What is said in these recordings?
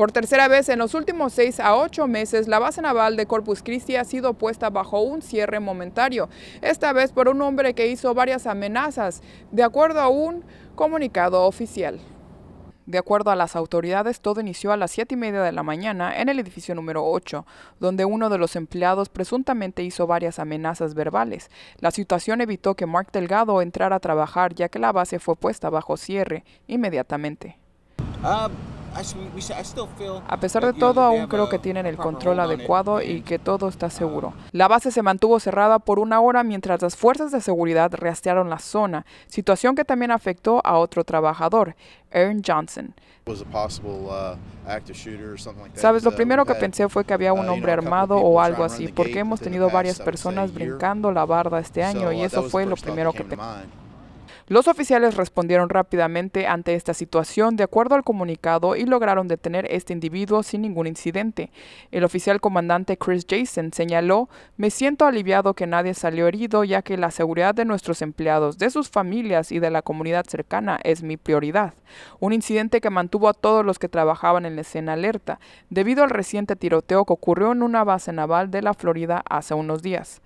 Por tercera vez en los últimos seis a ocho meses, la base naval de Corpus Christi ha sido puesta bajo un cierre momentario, esta vez por un hombre que hizo varias amenazas, de acuerdo a un comunicado oficial. De acuerdo a las autoridades, todo inició a las siete y media de la mañana en el edificio número 8, donde uno de los empleados presuntamente hizo varias amenazas verbales. La situación evitó que Mark Delgado entrara a trabajar, ya que la base fue puesta bajo cierre inmediatamente. Ah, a pesar de todo, aún creo que tienen el control adecuado y que todo está ah. seguro. La base se mantuvo cerrada por una hora mientras las fuerzas de seguridad rastrearon la zona, situación que también afectó a otro trabajador, Aaron Johnson. Uh, Sabes, lo primero que pensé fue que había uh, un hombre armado o algo así, porque hemos tenido varias personas brincando la barda este año uh, y eso fue lo primero que pensé. Los oficiales respondieron rápidamente ante esta situación de acuerdo al comunicado y lograron detener este individuo sin ningún incidente. El oficial comandante Chris Jason señaló, me siento aliviado que nadie salió herido ya que la seguridad de nuestros empleados, de sus familias y de la comunidad cercana es mi prioridad. Un incidente que mantuvo a todos los que trabajaban en la escena alerta, debido al reciente tiroteo que ocurrió en una base naval de la Florida hace unos días.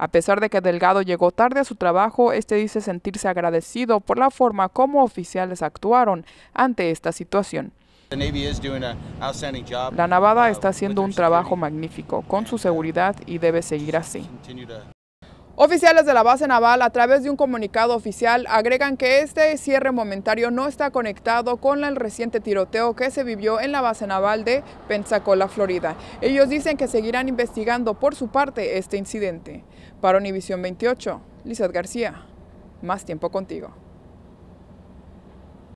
A pesar de que Delgado llegó tarde a su trabajo, este dice sentirse agradecido por la forma como oficiales actuaron ante esta situación. La Navada uh, está haciendo un trabajo magnífico con su uh, seguridad y debe seguir así. Oficiales de la base naval, a través de un comunicado oficial, agregan que este cierre momentario no está conectado con el reciente tiroteo que se vivió en la base naval de Pensacola, Florida. Ellos dicen que seguirán investigando por su parte este incidente. Para Univisión 28, Lizeth García, más tiempo contigo.